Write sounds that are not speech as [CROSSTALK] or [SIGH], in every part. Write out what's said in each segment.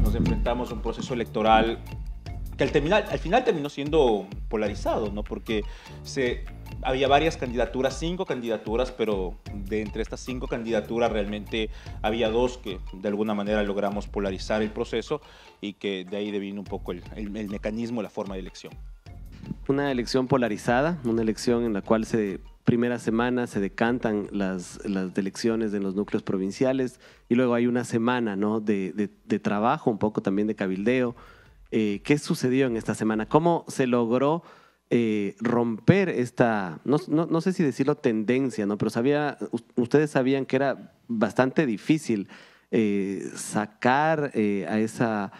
Nos enfrentamos a un proceso electoral que al, terminar, al final terminó siendo polarizado, ¿no? Porque se había varias candidaturas, cinco candidaturas, pero de entre estas cinco candidaturas realmente había dos que de alguna manera logramos polarizar el proceso y que de ahí devino un poco el, el, mecanismo, la forma de elección. Una elección polarizada, una elección en la cual se primera semana se decantan las, las elecciones en los núcleos provinciales y luego hay una semana ¿no? de, de, trabajo, un poco también de cabildeo. Eh, ¿Qué sucedió en esta semana? ¿Cómo se logró eh, romper esta, no, no, sé si decirlo tendencia, ¿no? pero sabía, ustedes sabían que era bastante difícil eh, sacar eh, a esa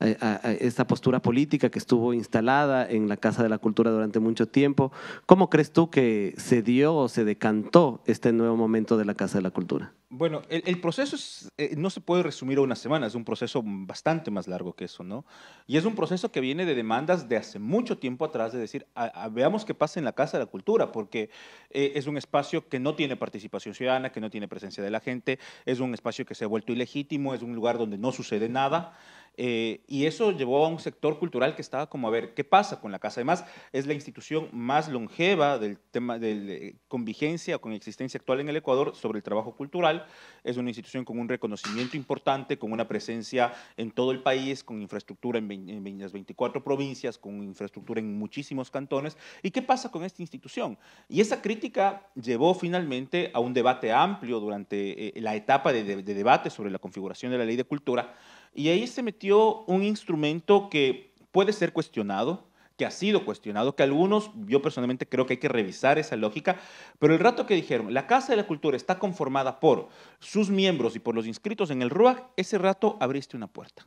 a, esta postura política que estuvo instalada en la Casa de la Cultura durante mucho tiempo. ¿Cómo crees tú que se dio o se decantó este nuevo momento de la Casa de la Cultura? Bueno, el, proceso eh, no se puede resumir a una semana, es un proceso bastante más largo que eso, ¿no? Y es un proceso que viene de demandas de hace mucho tiempo atrás, de decir, veamos qué pasa en la Casa de la Cultura, porque eh, es un espacio que no tiene participación ciudadana, que no tiene presencia de la gente, es un espacio que se ha vuelto ilegítimo, es un lugar donde no sucede nada. Eh, y eso llevó a un sector cultural que estaba como a ver qué pasa con la casa. Además, es la institución más longeva del tema eh, con vigencia o con existencia actual en el Ecuador sobre el trabajo cultural. Es una institución con un reconocimiento importante, con una presencia en todo el país, con infraestructura en, las 24 provincias, con infraestructura en muchísimos cantones. ¿Y qué pasa con esta institución? Y esa crítica llevó finalmente a un debate amplio durante eh, la etapa de debate sobre la configuración de la ley de cultura y ahí se metió un instrumento que puede ser cuestionado, que ha sido cuestionado, que algunos, yo personalmente creo que hay que revisar esa lógica, pero el rato que dijeron, la Casa de la Cultura está conformada por sus miembros y por los inscritos en el RUAC, ese rato abriste una puerta.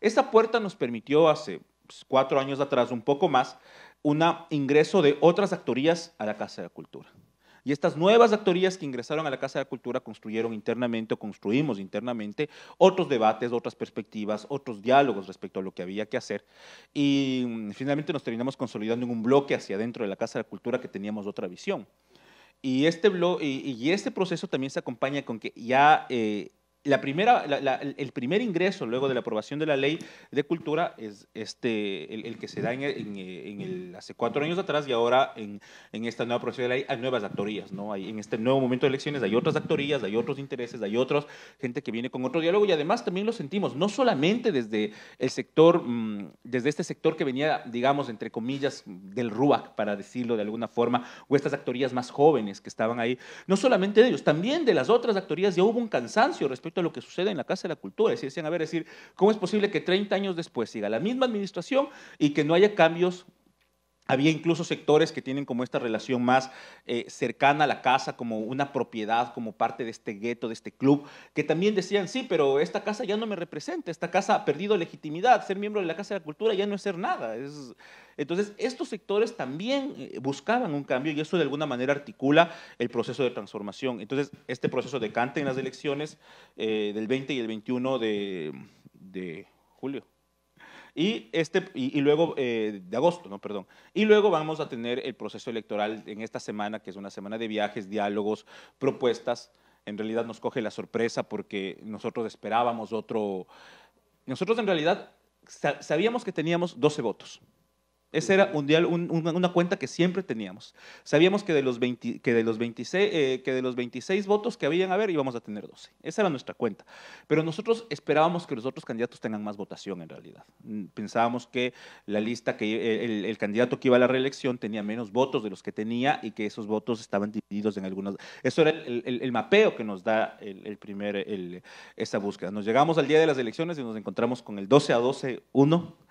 Esa puerta nos permitió hace cuatro años atrás, un poco más, un ingreso de otras actorías a la Casa de la Cultura. Y estas nuevas actorías que ingresaron a la Casa de la Cultura construyeron internamente o construimos internamente otros debates, otras perspectivas, otros diálogos respecto a lo que había que hacer. Y mm, finalmente nos terminamos consolidando en un bloque hacia adentro de la Casa de la Cultura que teníamos otra visión. Y este, y, este proceso también se acompaña con que ya eh, primera, el primer ingreso luego de la aprobación de la ley de cultura es este, el, que se da en, eh, hace cuatro años atrás y ahora en, esta nueva aprobación de la ley hay nuevas actorías, ¿no? Hay, en este nuevo momento de elecciones hay otras actorías, hay otros intereses, hay otros, gente que viene con otro diálogo y además también lo sentimos, no solamente desde el sector, mm, desde este sector que venía, digamos, entre comillas, del RUAC, para decirlo de alguna forma, o estas actorías más jóvenes que estaban ahí, no solamente de ellos, también de las otras actorías ya hubo un cansancio respecto a lo que sucede en la Casa de la Cultura. es decían, a ver, decir, ¿cómo es posible que 30 años después siga la misma administración y que no haya cambios había incluso sectores que tienen como esta relación más eh, cercana a la casa, como una propiedad, como parte de este gueto, de este club, que también decían, sí, pero esta casa ya no me representa, esta casa ha perdido legitimidad, ser miembro de la Casa de la Cultura ya no es ser nada. Entonces, estos sectores también eh, buscaban un cambio y eso de alguna manera articula el proceso de transformación. Entonces, este proceso decante en las elecciones eh, del 20 y el 21 de julio y, este, y, luego, eh, de agosto, no, perdón. Y luego vamos a tener el proceso electoral en esta semana, que es una semana de viajes, diálogos, propuestas. En realidad nos coge la sorpresa porque nosotros esperábamos otro... Nosotros en realidad sabíamos que teníamos 12 votos. Esa era una cuenta que siempre teníamos. Sabíamos que de los, 26, eh, votos que habían a ver íbamos a tener 12. Esa era nuestra cuenta. Pero nosotros esperábamos que los otros candidatos tengan más votación en realidad. Mm, pensábamos que la lista, que eh, el, candidato que iba a la reelección tenía menos votos de los que tenía y que esos votos estaban divididos en algunos. Eso era el, el mapeo que nos da el, primer, esa búsqueda. Nos llegamos al día de las elecciones y nos encontramos con el 12 a 12, 1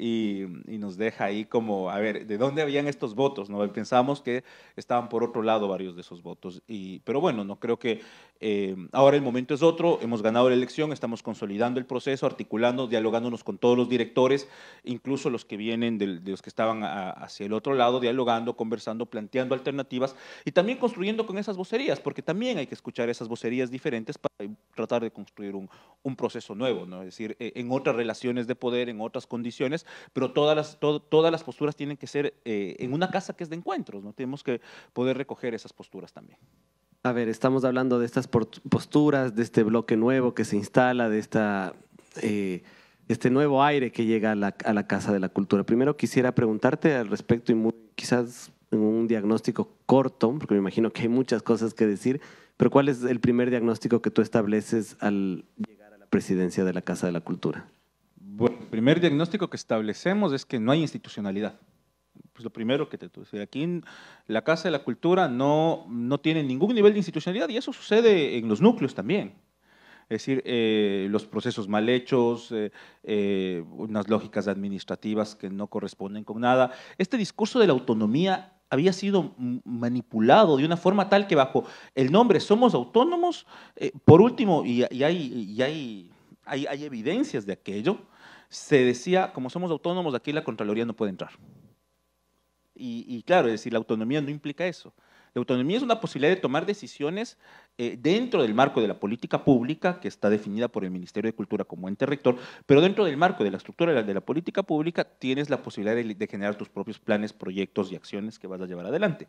y, nos deja ahí como, a ver, ¿de dónde habían estos votos? ¿no? Pensamos que estaban por otro lado varios de esos votos, y, pero bueno, no creo que eh, ahora el momento es otro, hemos ganado la elección, estamos consolidando el proceso, articulando, dialogándonos con todos los directores, incluso los que vienen de, los que estaban hacia el otro lado, dialogando, conversando, planteando alternativas y también construyendo con esas vocerías, porque también hay que escuchar esas vocerías diferentes para tratar de construir un, un proceso nuevo, ¿no? es decir, e, en otras relaciones de poder, en otras condiciones, pero todas las, todas las posturas tienen que ser eh, en una casa que es de encuentros, ¿no? Tenemos que poder recoger esas posturas también. A ver, estamos hablando de estas posturas, de este bloque nuevo que se instala, de esta, eh, este nuevo aire que llega a la, a la, Casa de la Cultura. Primero quisiera preguntarte al respecto y quizás en un diagnóstico corto, porque me imagino que hay muchas cosas que decir, pero ¿cuál es el primer diagnóstico que tú estableces al llegar a la presidencia de la Casa de la Cultura? el primer diagnóstico que establecemos es que no hay institucionalidad. Pues lo primero que te decir aquí en la Casa de la Cultura no, no tiene ningún nivel de institucionalidad y eso sucede en los núcleos también. Es decir, eh, los procesos mal hechos, eh, eh, unas lógicas administrativas que no corresponden con nada. Este discurso de la autonomía había sido manipulado de una forma tal que bajo el nombre somos autónomos, por último, y, hay evidencias de aquello, se decía, como somos autónomos, aquí la Contraloría no puede entrar. Y, claro, es decir, la autonomía no implica eso. La autonomía es una posibilidad de tomar decisiones eh, dentro del marco de la política pública, que está definida por el Ministerio de Cultura como ente rector, pero dentro del marco de la estructura de la, política pública tienes la posibilidad de, generar tus propios planes, proyectos y acciones que vas a llevar adelante.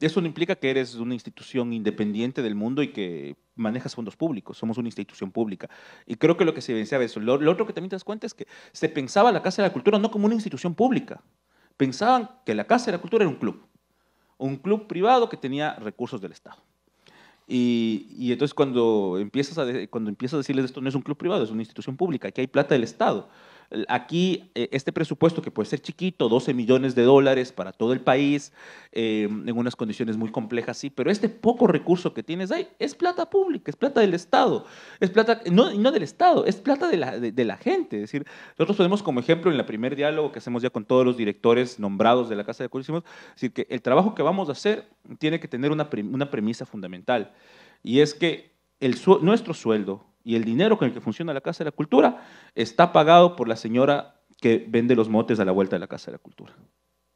Eso no implica que eres una institución independiente del mundo y que manejas fondos públicos, somos una institución pública. Y creo que lo que se evidenciaba eso. lo otro que también te das cuenta es que se pensaba la Casa de la Cultura no como una institución pública, pensaban que la Casa de la Cultura era un club, un club privado que tenía recursos del Estado. Y, entonces cuando empiezas, a, cuando empiezas a decirles esto no es un club privado, es una institución pública, aquí hay plata del Estado. Aquí eh, este presupuesto que puede ser chiquito, 12 millones de dólares para todo el país, em, en unas condiciones muy complejas, sí, pero este poco recurso que tienes ahí es plata pública, es plata del Estado, es plata, no, del Estado, es plata de la, gente. Es decir, nosotros ponemos como ejemplo en el primer diálogo que hacemos ya con todos los directores nombrados de la Casa de Turismo, decir, que el trabajo que vamos a hacer tiene que tener una, premisa fundamental, y es que nuestro sueldo, y el dinero con el que funciona la Casa de la Cultura está pagado por la señora que vende los motes a la vuelta de la Casa de la Cultura.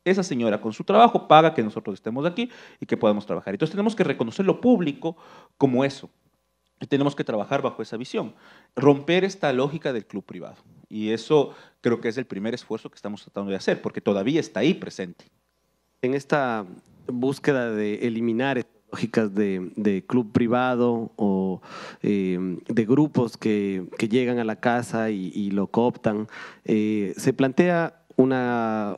Esa señora con su trabajo paga que nosotros estemos aquí y que podamos trabajar. Entonces tenemos que reconocer lo público como eso. Y tenemos que trabajar bajo esa visión, romper esta lógica del club privado. Y eso creo que es el primer esfuerzo que estamos tratando de hacer, porque todavía está ahí presente. En esta búsqueda de eliminar lógicas de, club privado o em, de grupos que, llegan a la casa y, lo cooptan, eh, se plantea una,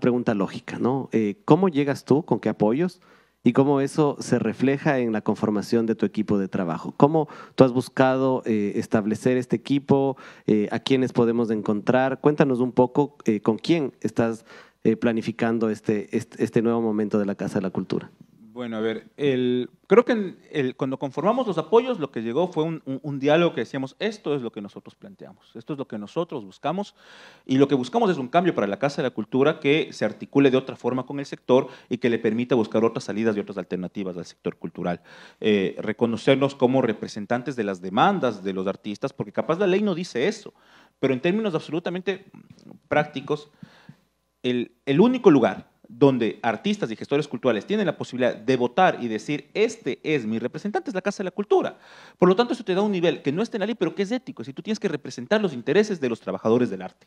pregunta lógica, ¿no? Eh, ¿Cómo llegas tú? ¿Con qué apoyos? Y cómo eso se refleja en la conformación de tu equipo de trabajo. ¿Cómo tú has buscado eh, establecer este equipo? ¿A quiénes podemos encontrar? Cuéntanos un poco con quién estás planificando este, este, este nuevo momento de la Casa de la Cultura. Bueno, a ver, el, creo que cuando conformamos los apoyos, lo que llegó fue un, diálogo que decíamos, esto es lo que nosotros planteamos, esto es lo que nosotros buscamos, y lo que buscamos es un cambio para la Casa de la Cultura que se articule de otra forma con el sector y que le permita buscar otras salidas y otras alternativas al sector cultural. Eh, reconocernos como representantes de las demandas de los artistas, porque capaz la ley no dice eso, pero en términos absolutamente prácticos, el único lugar donde artistas y gestores culturales tienen la posibilidad de votar y decir, este es mi representante, es la Casa de la Cultura. Por lo tanto, eso te da un nivel que no esté en la ley, pero que es ético, si tú tienes que representar los intereses de los trabajadores del arte.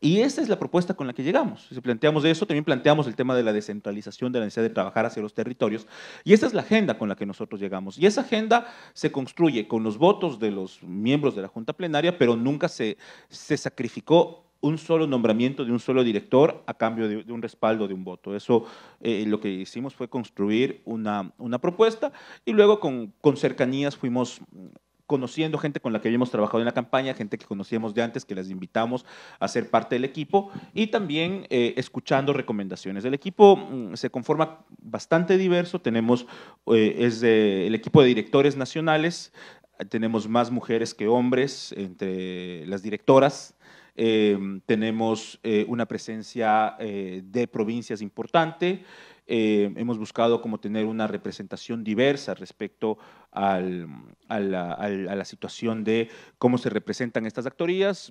Y esa es la propuesta con la que llegamos. Si planteamos eso, también planteamos el tema de la descentralización, de la necesidad de trabajar hacia los territorios. Y esa es la agenda con la que nosotros llegamos. Y esa agenda se construye con los votos de los miembros de la Junta Plenaria, pero nunca se, se sacrificó un solo nombramiento de un solo director a cambio de, un respaldo de un voto. Eso eh, lo que hicimos fue construir una, propuesta y luego con, cercanías fuimos conociendo gente con la que habíamos trabajado en la campaña, gente que conocíamos de antes, que les invitamos a ser parte del equipo y también eh, escuchando recomendaciones. El equipo mm, se conforma bastante diverso, tenemos eh, es, el equipo de directores nacionales, tenemos más mujeres que hombres entre las directoras, Em, tenemos eh, una presencia eh, de provincias importante, em, hemos buscado como tener una representación diversa respecto a, la, a, la, situación de cómo se representan estas actorías.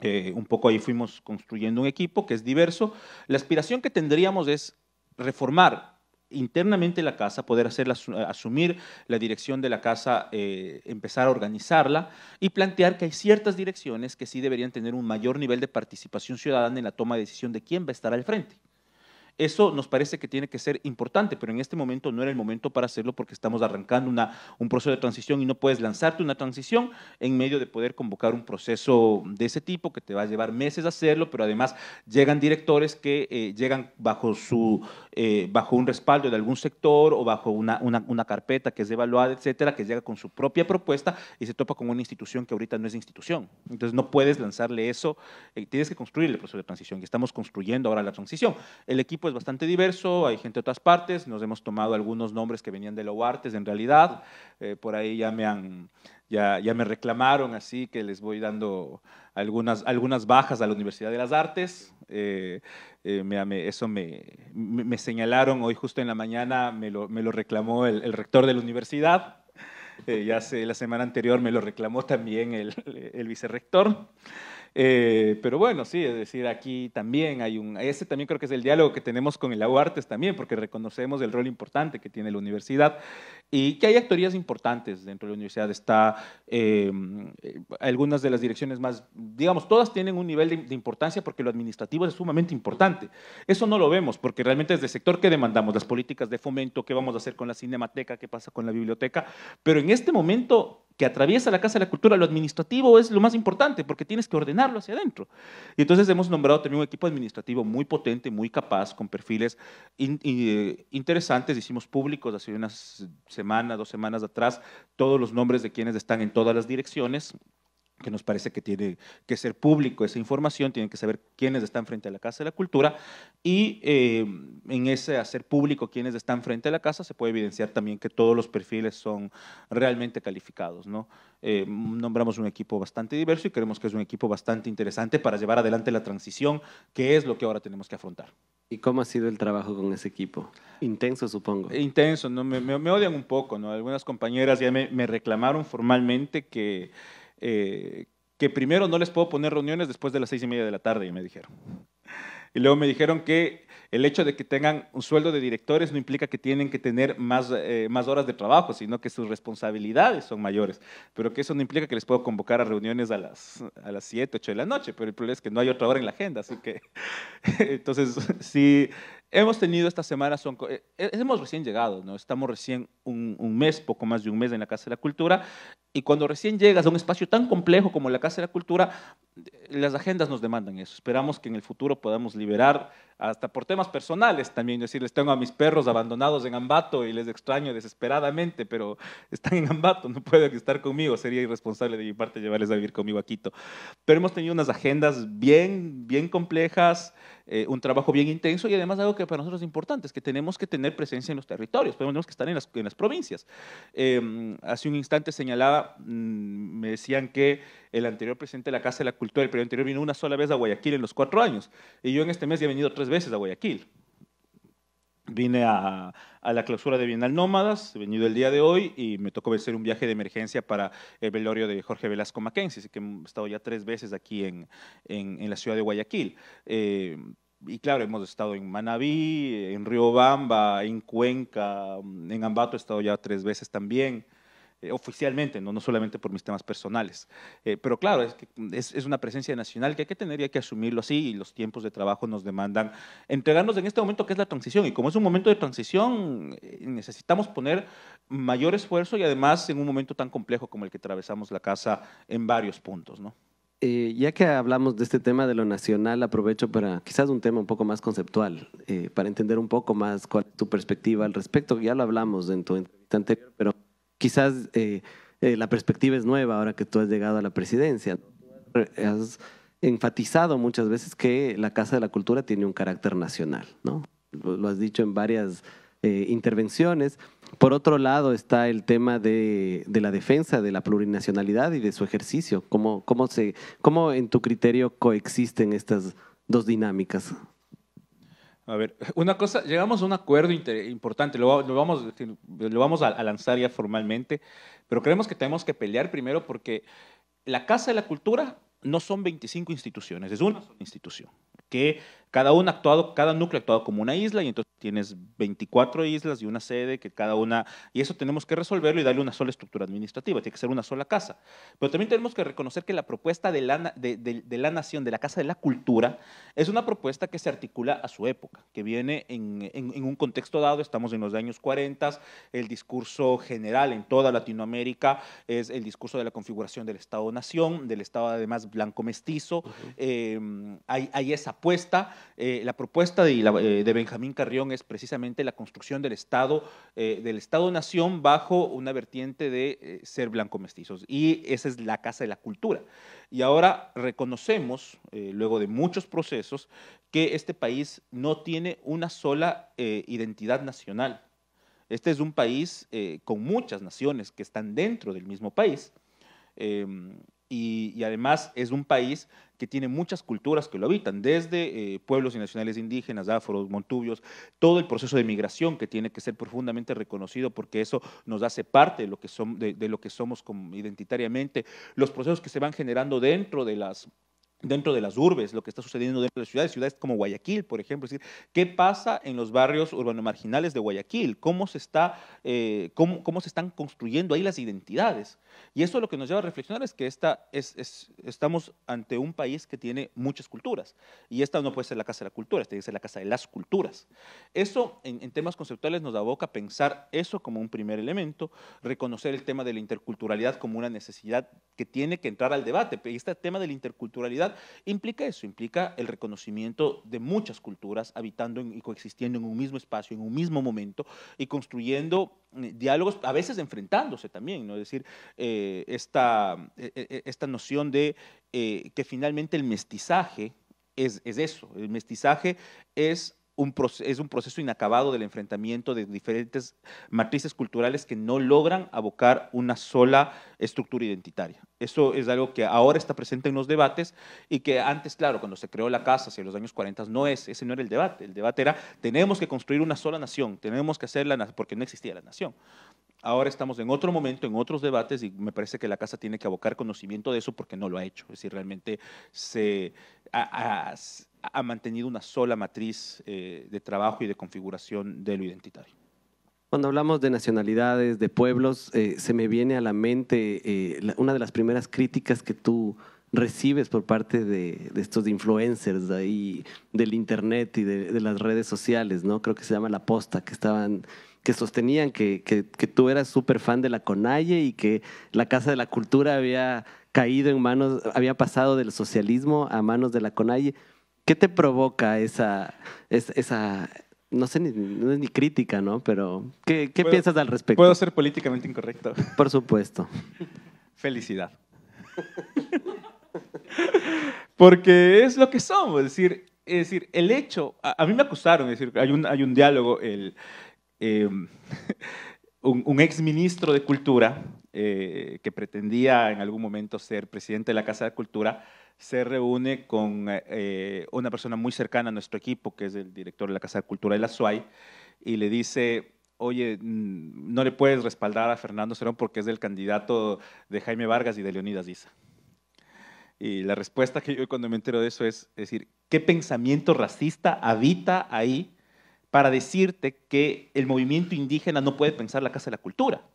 Eh, un poco ahí fuimos construyendo un equipo que es diverso. La aspiración que tendríamos es reformar internamente la casa, poder hacerla, eh, asumir la dirección de la casa, eh, empezar a organizarla y plantear que hay ciertas direcciones que sí deberían tener un mayor nivel de participación ciudadana en la toma de decisión de quién va a estar al frente. Eso nos parece que tiene que ser importante, pero en este momento no era el momento para hacerlo porque estamos arrancando una, un proceso de transición y no puedes lanzarte una transición en medio de poder convocar un proceso de ese tipo que te va a llevar meses hacerlo, pero además llegan directores que eh, llegan bajo, su, eh, bajo un respaldo de algún sector o bajo una, carpeta que es evaluada, etcétera, que llega con su propia propuesta y se topa con una institución que ahorita no es institución. Entonces no puedes lanzarle eso, eh, tienes que construir el proceso de transición y estamos construyendo ahora la transición. El equipo pues bastante diverso, hay gente de otras partes, nos hemos tomado algunos nombres que venían de UARTES en realidad, eh, por ahí ya me han, ya, ya, me reclamaron, así que les voy dando algunas, algunas bajas a la Universidad de las Artes. Eh, eh, eso me, me, señalaron hoy justo en la mañana, me lo, lo reclamó el, rector de la universidad. ya hace, la semana anterior me lo reclamó también el, el vicerrector. Eh, pero bueno, sí, es decir, aquí también hay un, ese también creo que es el diálogo que tenemos con el AUARTES también, porque reconocemos el rol importante que tiene la universidad y que hay actorías importantes dentro de la universidad. Está em, eh, algunas de las direcciones más, digamos, todas tienen un nivel de, importancia porque lo administrativo es sumamente importante. Eso no lo vemos porque realmente es del sector que demandamos, las políticas de fomento, qué vamos a hacer con la cinemateca, qué pasa con la biblioteca, pero en este momento que atraviesa la Casa de la Cultura, lo administrativo es lo más importante porque tienes que ordenarlo hacia adentro. Y entonces hemos nombrado también un equipo administrativo muy potente, muy capaz, con perfiles eh, interesantes. Hicimos públicos hace unas semanas, dos semanas atrás, todos los nombres de quienes están en todas las direcciones que nos parece que tiene que ser público esa información, tienen que saber quiénes están frente a la Casa de la Cultura y eh, en ese hacer público quiénes están frente a la casa se puede evidenciar también que todos los perfiles son realmente calificados. ¿no? Eh, nombramos un equipo bastante diverso y creemos que es un equipo bastante interesante para llevar adelante la transición, que es lo que ahora tenemos que afrontar. ¿Y cómo ha sido el trabajo con ese equipo? Intenso, supongo. Eh, intenso, ¿no? me, odian un poco. ¿no? Algunas compañeras ya me, me reclamaron formalmente que eh, que primero no les puedo poner reuniones después de las seis y media de la tarde, y me dijeron. [LAUGHS] Y luego me dijeron que el hecho de que tengan un sueldo de directores no implica que tienen que tener más, eh, más horas de trabajo, sino que sus responsabilidades son mayores, pero que eso no implica que les puedo convocar a reuniones a las, a las 7, 8 de la noche, pero el problema es que no hay otra hora en la agenda, así que [LAUGHS] entonces [LAUGHS] sí Hemos tenido esta semana, son, eh, eh, hemos recién llegado, ¿no? estamos recién un, un, mes, poco más de un mes en la Casa de la Cultura, y cuando recién llegas a un espacio tan complejo como la Casa de la Cultura, las agendas nos demandan eso. Esperamos que en el futuro podamos liberar, hasta por temas personales también, decirles, tengo a mis perros abandonados en Ambato y les extraño desesperadamente, pero están en Ambato, no pueden estar conmigo, sería irresponsable de mi parte llevarles a vivir conmigo a Quito. Pero hemos tenido unas agendas bien, bien complejas, eh, un trabajo bien intenso y además algo que para nosotros es importante, es que tenemos que tener presencia en los territorios, tenemos que estar en las, en las provincias. Em, hace un instante señalaba, mm, me decían que el anterior presidente de la Casa de la Cultura, el periodo anterior, vino una sola vez a Guayaquil en los cuatro años. Y yo en este mes ya he venido tres veces a Guayaquil. Vine a, la clausura de Bienal Nómadas, he venido el día de hoy y me tocó hacer un viaje de emergencia para el velorio de Jorge Velasco Mackenzie, así que he estado ya tres veces aquí en, la ciudad de Guayaquil. Eh, y claro, hemos estado en Manabí, en Riobamba, en Cuenca, en Ambato he estado ya tres veces también. Eh, oficialmente, ¿no? no solamente por mis temas personales. Eh, pero claro, es, es, una presencia nacional que hay que tener y hay que asumirlo así y los tiempos de trabajo nos demandan entregarnos en este momento que es la transición. Y como es un momento de transición, eh, necesitamos poner mayor esfuerzo y además en un momento tan complejo como el que atravesamos la casa en varios puntos. ¿no? ya que hablamos de este tema de lo nacional, aprovecho para quizás un tema un poco más conceptual, para entender un poco más cuál es tu perspectiva al respecto. Ya lo hablamos en tu entrevista anterior, pero quizás eh, eh, la perspectiva es nueva ahora que tú has llegado a la presidencia. Has enfatizado muchas veces que la Casa de la Cultura tiene un carácter nacional, ¿no? Lo has dicho en varias eh, intervenciones. Por otro lado está el tema de, la defensa de la plurinacionalidad y de su ejercicio. se, cómo en tu criterio coexisten estas dos dinámicas? A ver, [LAUGHS] una cosa, llegamos a un acuerdo importante, lo, vamos, lo vamos a, a, lanzar ya formalmente, pero creemos que tenemos que pelear primero porque la Casa de la Cultura no son 25 instituciones, es una institución que cada uno actuado, cada núcleo actuado como una isla y entonces tienes 24 islas y una sede que cada una, y eso tenemos que resolverlo y darle una sola estructura administrativa, tiene que ser una sola casa. Pero también tenemos que reconocer que la propuesta de la, de, la nación, de la Casa de la Cultura, es una propuesta que se articula a su época, que viene en, un contexto dado, estamos en los años 40, el discurso general en toda Latinoamérica es el discurso de la configuración del Estado-Nación, del Estado además blanco-mestizo, eh, hay, hay esa apuesta eh, la propuesta eh, de, Benjamín Carrión es precisamente la construcción del Estado, eh, del Estado-Nación bajo una vertiente de ser blanco-mestizos. Y esa es la casa de la cultura. Y ahora reconocemos, luego de muchos procesos, que este país no tiene una sola identidad nacional. Este es un país con muchas naciones que están dentro del mismo país. Em, y, además es un país que tiene muchas culturas que lo habitan, desde eh, pueblos y nacionales indígenas, afros, montubios, todo el proceso de migración que tiene que ser profundamente reconocido porque eso nos hace parte de lo que, son, de, lo que somos como identitariamente, los procesos que se van generando dentro de las dentro de las urbes, lo que está sucediendo dentro de las ciudades, ciudades como Guayaquil, por ejemplo. Es decir, ¿qué pasa en los barrios urbanomarginales marginales de Guayaquil? ¿Cómo se, está, eh, cómo, cómo, se están construyendo ahí las identidades? Y eso lo que nos lleva a reflexionar es que esta es, estamos ante un país que tiene muchas culturas. Y esta no puede ser la casa de la cultura, esta que ser la casa de las culturas. Eso, en, en temas conceptuales, nos aboca a pensar eso como un primer elemento, reconocer el tema de la interculturalidad como una necesidad que tiene que entrar al debate. Y este tema de la interculturalidad implica eso, implica el reconocimiento de muchas culturas habitando y coexistiendo en un mismo espacio, en un mismo momento y construyendo eh, diálogos, a veces enfrentándose también, ¿no? Es decir, eh, eh, esta, noción de que finalmente el mestizaje es, es eso, el mestizaje es es un proceso inacabado del enfrentamiento de diferentes matrices culturales que no logran abocar una sola estructura identitaria. Eso es algo que ahora está presente en los debates y que antes, claro, cuando se creó la casa, hacia los años 40, no es, ese no era el debate. El debate era, tenemos que construir una sola nación, tenemos que hacerla, porque no existía la nación. Ahora estamos en otro momento, en otros debates, y me parece que la casa tiene que abocar conocimiento de eso porque no lo ha hecho. Es decir, realmente se ha, mantenido una sola matriz eh, de trabajo y de configuración de lo identitario. Cuando hablamos de nacionalidades, de pueblos, eh, se me viene a la mente eh, una de las primeras críticas que tú recibes por parte de, estos influencers de ahí, del internet y de, las redes sociales, ¿no? Creo que se llama La Posta, que estaban que sostenían que, que, tú eras súper fan de la Conalle y que la Casa de la Cultura había caído en manos, había pasado del socialismo a manos de la Conalle. ¿Qué te provoca esa, esa no sé, no es ni crítica, ¿no? Pero, ¿qué, piensas al respecto? Puedo ser políticamente incorrecto. Por supuesto. [LAUGHS] Felicidad. [LAUGHS] Porque es lo que somos, es decir, decir, el hecho, a, mí me acusaron, es decir, hay un, hay un diálogo, el, Em, [LAUGHS] un, ex ministro de Cultura eh, que pretendía en algún momento ser presidente de la Casa de Cultura se reúne con eh, una persona muy cercana a nuestro equipo, que es el director de la Casa de Cultura de la SUAY, y le dice, oye, no le puedes respaldar a Fernando Serón porque es del candidato de Jaime Vargas y de Leonidas Díaz Y la respuesta que yo cuando me entero de eso es decir, ¿qué pensamiento racista habita ahí para decirte que el movimiento indígena no puede pensar la Casa de la Cultura.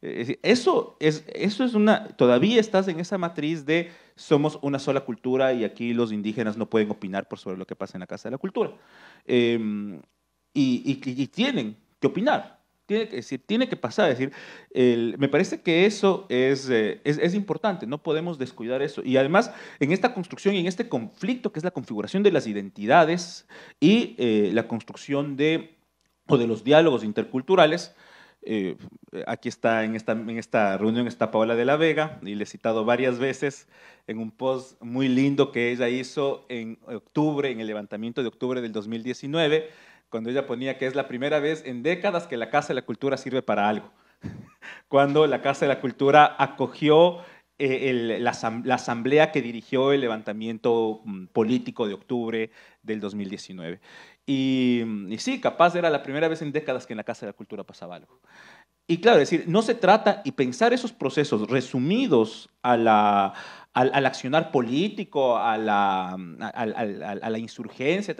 Eso es, eso es una, todavía estás en esa matriz de somos una sola cultura y aquí los indígenas no pueden opinar por sobre lo que pasa en la Casa de la Cultura. Em, y tienen que opinar, tiene que tiene que pasar. Es decir, me parece que eso eh, es, importante, no podemos descuidar eso. Y además, en esta construcción y en este conflicto que es la configuración de las identidades y eh, la construcción de, o de los diálogos interculturales, eh, aquí está en, esta, en esta reunión está Paola de la Vega y le he citado varias veces en un post muy lindo que ella hizo en octubre, en el levantamiento de octubre del 2019, cuando ella ponía que es la primera vez en décadas que la Casa de la Cultura sirve para algo. [LAUGHS] cuando la Casa de la Cultura acogió eh, la, la, asamblea que dirigió el levantamiento mm, político de octubre del 2019. Y, sí, capaz era la primera vez en décadas que en la Casa de la Cultura pasaba algo. Y claro, es decir, no se trata, y pensar esos procesos resumidos al, accionar político, a la, la insurgencia,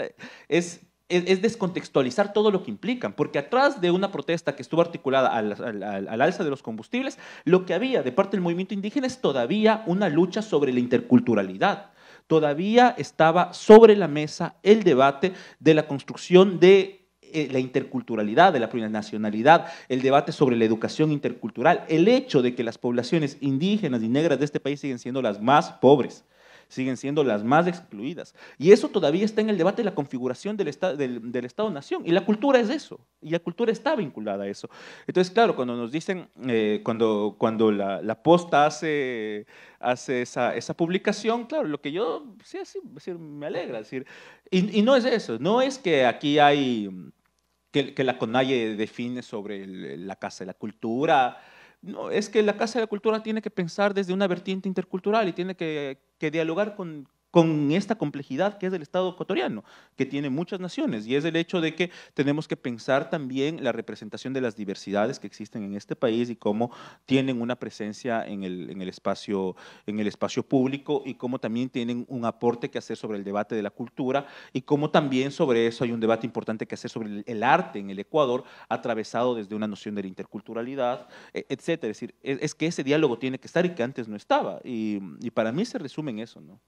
es, es, descontextualizar todo lo que implican, porque atrás de una protesta que estuvo articulada al, al, al, alza de los combustibles, lo que había de parte del movimiento indígena es todavía una lucha sobre la interculturalidad todavía estaba sobre la mesa el debate de la construcción de eh, la interculturalidad, de la plurinacionalidad, el debate sobre la educación intercultural, el hecho de que las poblaciones indígenas y negras de este país siguen siendo las más pobres siguen siendo las más excluidas. Y eso todavía está en el debate de la configuración del, del, del Estado-Nación. Y la cultura es eso, y la cultura está vinculada a eso. Entonces, claro, cuando nos dicen, eh, cuando, cuando la, posta hace hace esa, esa, publicación, claro, lo que yo, sí, decir, me alegra. Decir, y, no es eso, no es que aquí hay, que, la CONAIE define sobre la Casa de la Cultura, no, es que la Casa de la Cultura tiene que pensar desde una vertiente intercultural y tiene que, que dialogar con, con esta complejidad que es del Estado ecuatoriano, que tiene muchas naciones, y es el hecho de que tenemos que pensar también la representación de las diversidades que existen en este país y cómo tienen una presencia en el, espacio, en el espacio público y cómo también tienen un aporte que hacer sobre el debate de la cultura y cómo también sobre eso hay un debate importante que hacer sobre el, arte en el Ecuador, atravesado desde una noción de la interculturalidad, e, etcétera. Es decir, es, que ese diálogo tiene que estar y que antes no estaba, y, y para mí se resume en eso, ¿no?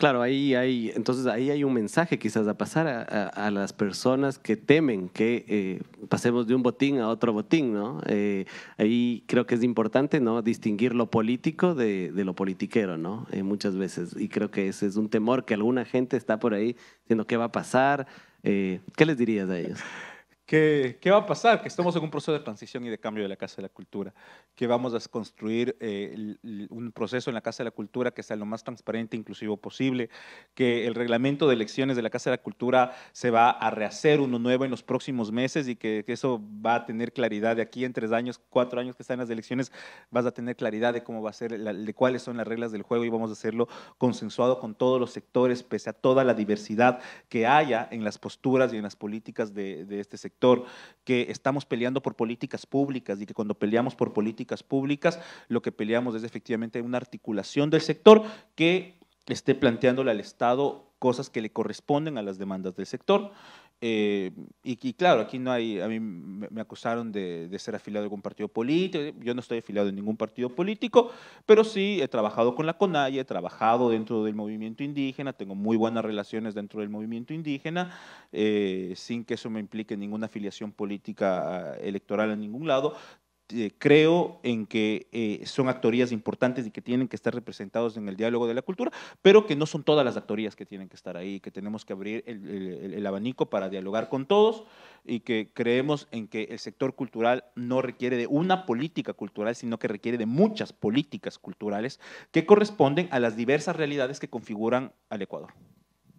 Claro, ahí hay, entonces ahí hay un mensaje quizás a pasar a, las personas que temen que eh, pasemos de un botín a otro botín, ¿no? Eh, ahí creo que es importante, ¿no? Distinguir lo político de, lo politiquero, ¿no? Eh, muchas veces. Y creo que ese es un temor que alguna gente está por ahí diciendo qué va a pasar. ¿Qué les dirías a ellos? ¿Qué, va a pasar? Que estamos en un proceso de transición y de cambio de la Casa de la Cultura, que vamos a construir eh, un proceso en la Casa de la Cultura que sea lo más transparente e inclusivo posible, que el reglamento de elecciones de la Casa de la Cultura se va a rehacer uno nuevo en los próximos meses y que, eso va a tener claridad de aquí en tres años, cuatro años que están las elecciones, vas a tener claridad de cómo va a ser, de cuáles son las reglas del juego y vamos a hacerlo consensuado con todos los sectores, pese a toda la diversidad que haya en las posturas y en las políticas de, de este sector que estamos peleando por políticas públicas y que cuando peleamos por políticas públicas lo que peleamos es efectivamente una articulación del sector que esté planteándole al Estado cosas que le corresponden a las demandas del sector. Eh, y, claro, aquí no hay, a mí me, acusaron de, ser afiliado a algún partido político, yo no estoy afiliado a ningún partido político, pero sí he trabajado con la CONAI, he trabajado dentro del movimiento indígena, tengo muy buenas relaciones dentro del movimiento indígena, eh, sin que eso me implique ninguna afiliación política ah, electoral en ningún lado. Eh, creo en que eh, son actorías importantes y que tienen que estar representados en el diálogo de la cultura, pero que no son todas las actorías que tienen que estar ahí, que tenemos que abrir el abanico para dialogar con todos y que creemos en que el sector cultural no requiere de una política cultural, sino que requiere de muchas políticas culturales que corresponden a las diversas realidades que configuran al Ecuador.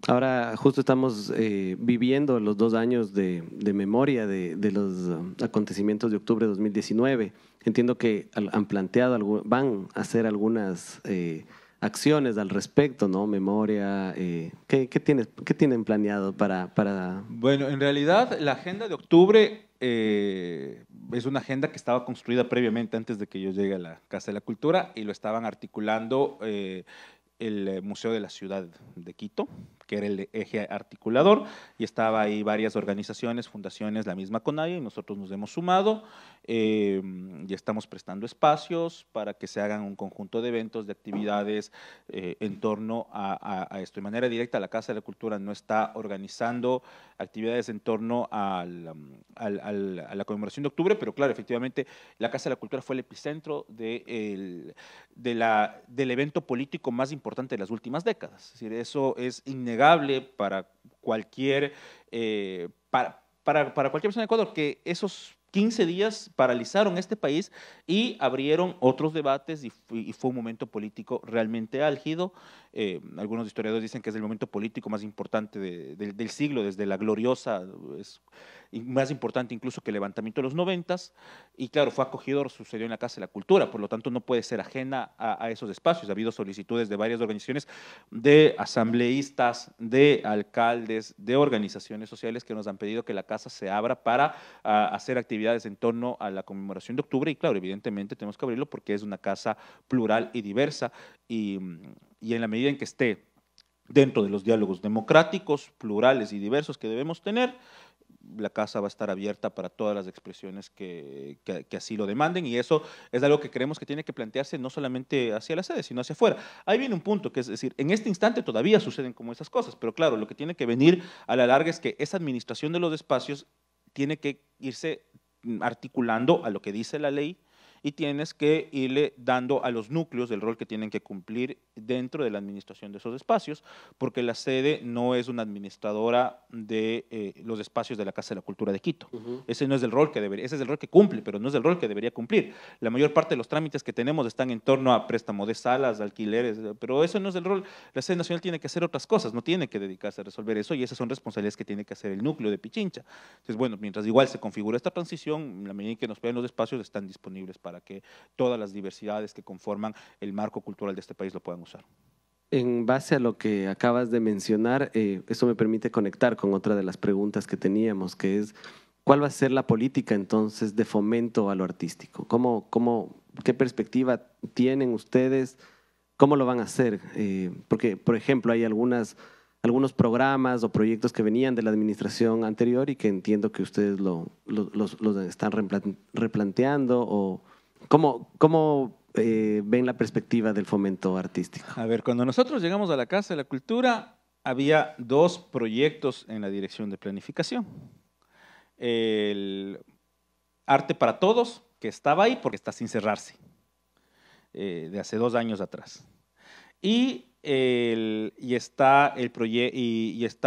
Ahora justo estamos eh, viviendo los dos años de, memoria de, los um, acontecimientos de octubre de 2019. Entiendo que han planteado, van a hacer algunas eh, acciones al respecto, ¿no? Memoria, eh, ¿qué, ¿qué, tienen planeado para, para...? Bueno, en realidad la agenda de octubre eh, es una agenda que estaba construida previamente antes de que yo llegue a la Casa de la Cultura y lo estaban articulando el Museo de la Ciudad de Quito que era el eje articulador, y estaba ahí varias organizaciones, fundaciones, la misma nadie y nosotros nos hemos sumado eh, y estamos prestando espacios para que se hagan un conjunto de eventos, de actividades eh, en torno a, esto. De manera directa, la Casa de la Cultura no está organizando actividades en torno al, a la conmemoración de octubre, pero claro, efectivamente, la Casa de la Cultura fue el epicentro de de la, del evento político más importante de las últimas décadas. Es decir, eso es innegable para cualquier, eh, para, cualquier persona de Ecuador que esos 15 días paralizaron este país y abrieron otros debates y, fue un momento político realmente álgido. Eh, algunos historiadores dicen que es el momento político más importante del siglo, desde la gloriosa más importante incluso que el levantamiento de los noventas, y claro, fue acogido, sucedió en la Casa de la Cultura, por lo tanto no puede ser ajena a, esos espacios. Ha habido solicitudes de varias organizaciones, de asambleístas, de alcaldes, de organizaciones sociales que nos han pedido que la casa se abra para ah, hacer actividades en torno a la conmemoración de octubre, y claro, evidentemente tenemos que abrirlo porque es una casa plural y diversa, y, y en la medida en que esté dentro de los diálogos democráticos, plurales y diversos que debemos tener, la casa va a estar abierta para todas las expresiones que, así lo demanden y eso es algo que creemos que tiene que plantearse no solamente hacia la sede, sino hacia afuera. Ahí viene un punto, que es decir, en este instante todavía suceden como esas cosas, pero claro, lo que tiene que venir a la larga es que esa administración de los espacios tiene que irse articulando a lo que dice la ley, y tienes que irle dando a los núcleos el rol que tienen que cumplir dentro de la administración de esos espacios, porque la sede no es una administradora de eh, los espacios de la Casa de la Cultura de Quito. Ese no es el rol que debería, ese es el rol que cumple, pero no es el rol que debería cumplir. La mayor parte de los trámites que tenemos están en torno a préstamo de salas, de alquileres, eh, pero eso no es el rol. La sede nacional tiene que hacer otras cosas, no tiene que dedicarse a resolver eso y esas son responsabilidades que tiene que hacer el núcleo de Pichincha. Entonces, bueno, mientras igual se configura esta transición, la medida en que nos vean los espacios están disponibles para para que todas las diversidades que conforman el marco cultural de este país lo puedan usar. En base a lo que acabas de mencionar, eh, eso me permite conectar con otra de las preguntas que teníamos, que es, ¿cuál va a ser la política entonces de fomento a lo artístico? ¿Cómo, cómo, ¿Qué perspectiva tienen ustedes? ¿Cómo lo van a hacer? Eh, porque, por ejemplo, hay algunas, algunos programas o proyectos que venían de la administración anterior y que entiendo que ustedes lo, los, los, están replanteando o ¿Cómo, eh, ven la perspectiva del fomento artístico? A ver, cuando nosotros llegamos a la Casa de la Cultura, había dos proyectos en la dirección de planificación. El Arte para Todos, que estaba ahí porque está sin cerrarse, eh, de hace dos años atrás. Y y, está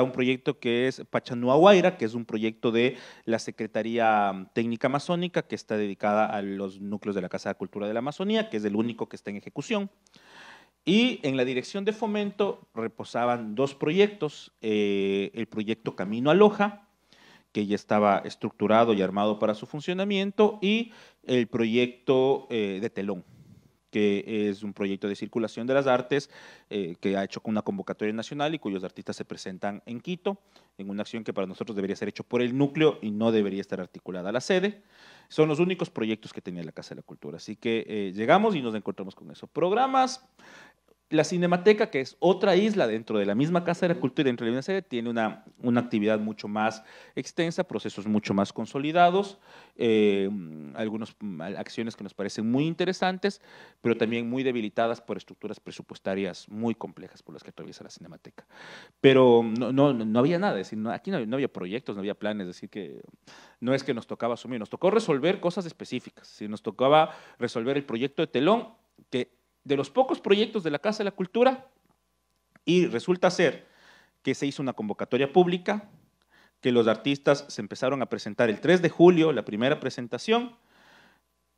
un proyecto que es Pachanúa Guaira, que es un proyecto de la Secretaría mm, Técnica Amazónica, que está dedicada a los núcleos de la Casa de Cultura de la Amazonía, que es el único que está en ejecución. Y en la dirección de fomento reposaban dos proyectos, eh, el proyecto Camino a Loja, que ya estaba estructurado y armado para su funcionamiento, y el proyecto eh, de Telón que es un proyecto de circulación de las artes eh, que ha hecho con una convocatoria nacional y cuyos artistas se presentan en Quito, en una acción que para nosotros debería ser hecho por el núcleo y no debería estar articulada a la sede. Son los únicos proyectos que tenía la Casa de la Cultura. Así que eh, llegamos y nos encontramos con esos Programas, la Cinemateca, que es otra isla dentro de la misma Casa de la Cultura dentro de la sede, tiene una, una, actividad mucho más extensa, procesos mucho más consolidados, eh, algunas mm, acciones que nos parecen muy interesantes, pero también muy debilitadas por estructuras presupuestarias muy complejas por las que atraviesa la Cinemateca. Pero no, no, había nada, no, aquí no había, proyectos, no había planes, decir, que no es que nos tocaba asumir, nos tocó resolver cosas específicas, si nos tocaba resolver el proyecto de telón, que de los pocos proyectos de la Casa de la Cultura y resulta ser que se hizo una convocatoria pública, que los artistas se empezaron a presentar el 3 de julio, la primera presentación,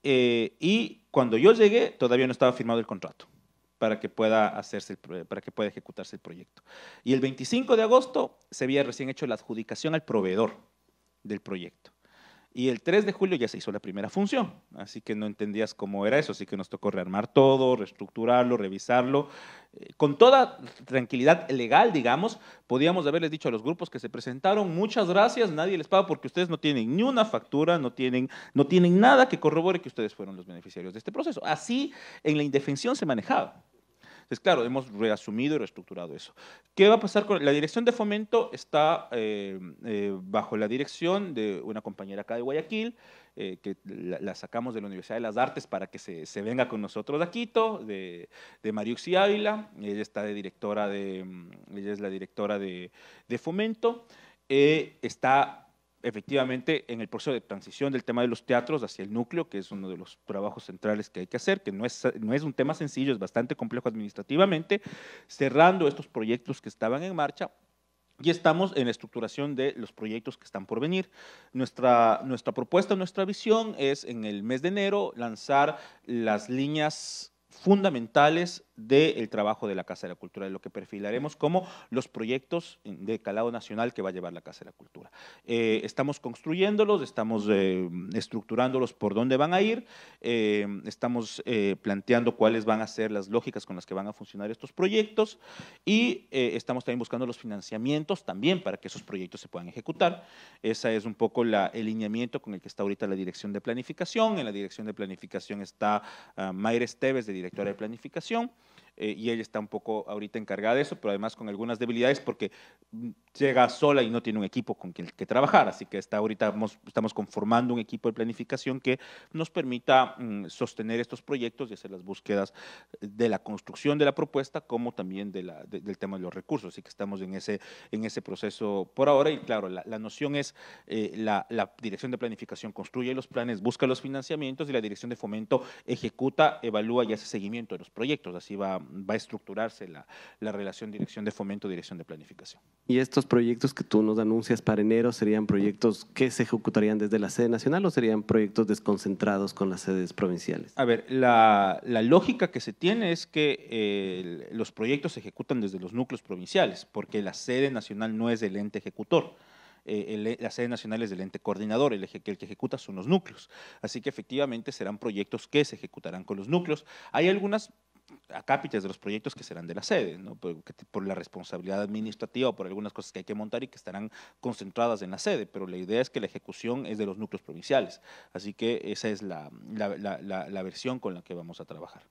eh, y cuando yo llegué todavía no estaba firmado el contrato para que pueda hacerse para que pueda ejecutarse el proyecto. Y el 25 de agosto se había recién hecho la adjudicación al proveedor del proyecto. Y el 3 de julio ya se hizo la primera función, así que no entendías cómo era eso, así que nos tocó rearmar todo, reestructurarlo, revisarlo. Eh, con toda tranquilidad legal, digamos, podíamos haberles dicho a los grupos que se presentaron, muchas gracias, nadie les paga porque ustedes no tienen ni una factura, no tienen, no tienen nada que corrobore que ustedes fueron los beneficiarios de este proceso. Así en la indefensión se manejaba. Entonces, claro, hemos reasumido y reestructurado eso. ¿Qué va a pasar con la dirección de fomento? Está eh, eh, bajo la dirección de una compañera acá de Guayaquil, eh, que la, sacamos de la Universidad de las Artes para que se, venga con nosotros a Quito, de, de Mariuxi Ávila. Ella está de directora de, mm, ella es la directora de, de fomento. está efectivamente en el proceso de transición del tema de los teatros hacia el núcleo, que es uno de los trabajos centrales que hay que hacer, que no es, no es un tema sencillo, es bastante complejo administrativamente, cerrando estos proyectos que estaban en marcha. Y estamos en la estructuración de los proyectos que están por venir. Nuestra, nuestra propuesta, nuestra visión es en el mes de enero lanzar las líneas fundamentales del trabajo de la Casa de la Cultura, de lo que perfilaremos como los proyectos de calado nacional que va a llevar la Casa de la Cultura. Eh, estamos construyéndolos, estamos eh, estructurándolos por dónde van a ir, eh, estamos planteando cuáles van a ser las lógicas con las que van a funcionar estos proyectos y estamos también buscando los financiamientos también para que esos proyectos se puedan ejecutar. Ese es un poco el lineamiento con el que está ahorita la Dirección de Planificación. En la Dirección de Planificación está uh, Mayra Esteves, de Directora de Planificación. Eh, y ella está un poco ahorita encargada de eso, pero además con algunas debilidades porque mm, llega sola y no tiene un equipo con quien que trabajar, así que está ahorita estamos conformando un equipo de planificación que nos permita mm, sostener estos proyectos y hacer las búsquedas de la construcción de la propuesta como también del tema de los recursos, así que estamos en ese, en ese proceso por ahora y claro, la, noción es eh, la, la dirección de planificación construye los planes, busca los financiamientos y la dirección de fomento ejecuta, evalúa y hace seguimiento de los proyectos, así va va a estructurarse la, relación dirección de fomento, dirección de planificación. ¿Y estos proyectos que tú nos anuncias para enero serían proyectos que se ejecutarían desde la sede nacional o serían proyectos desconcentrados con las sedes provinciales? A ver, la, lógica que se tiene es que eh, los proyectos se ejecutan desde los núcleos provinciales, porque la sede nacional no es el ente ejecutor. Eh, la sede nacional es del ente coordinador, el, el, que ejecuta son los núcleos. Así que efectivamente serán proyectos que se ejecutarán con los núcleos. Hay algunas a acápites de los proyectos que serán de la sede, por, la responsabilidad administrativa o por algunas cosas que hay que montar y que estarán concentradas en la sede, pero la idea es que la ejecución es de los núcleos provinciales. Así que esa es la, versión con la que vamos a trabajar.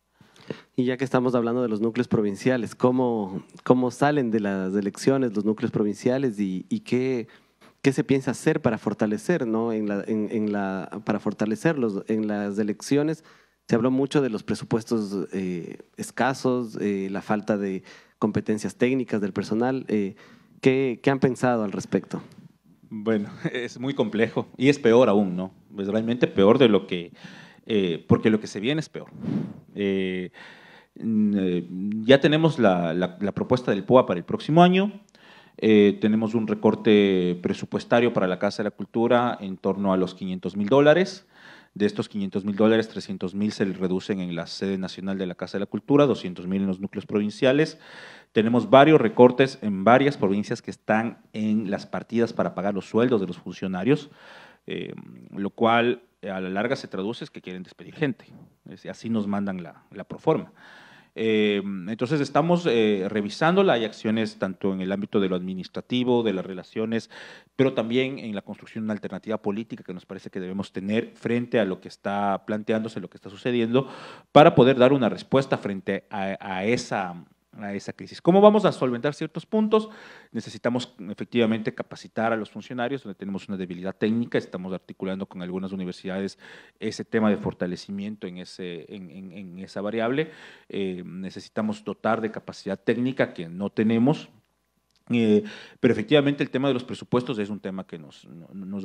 Y ya que estamos hablando de los núcleos provinciales, ¿cómo, cómo salen de las elecciones los núcleos provinciales y, qué, qué, se piensa hacer para fortalecer, en, la, para fortalecerlos en las elecciones? Se habló mucho de los presupuestos eh, escasos, eh, la falta de competencias técnicas del personal. Eh, ¿qué, han pensado al respecto? Bueno, [LAUGHS] es muy complejo y es peor aún, ¿no? Es realmente peor de lo que, porque lo que se viene es peor. ya tenemos la, propuesta del POA para el próximo año, tenemos un recorte presupuestario para la Casa de la Cultura en torno a los 500 mil dólares. De estos 500 mil dólares, 300 mil se reducen en la sede nacional de la Casa de la Cultura, 200 mil en los núcleos provinciales. Tenemos varios recortes en varias provincias que están en las partidas para pagar los sueldos de los funcionarios, em, lo cual a la larga se traduce es que quieren despedir gente. así nos mandan la, la proforma. Eh, entonces estamos revisando, eh, revisándola, hay acciones tanto en el ámbito de lo administrativo, de las relaciones, pero también en la construcción de una alternativa política que nos parece que debemos tener frente a lo que está planteándose, lo que está sucediendo, para poder dar una respuesta frente a, a esa a esa crisis. ¿Cómo vamos a solventar ciertos puntos? Necesitamos efectivamente capacitar a los funcionarios, donde tenemos una debilidad técnica, estamos articulando con algunas universidades ese tema de fortalecimiento en, ese, en, esa variable. Eh, necesitamos dotar de capacidad técnica que no tenemos, eh, pero efectivamente el tema de los presupuestos es un tema que nos,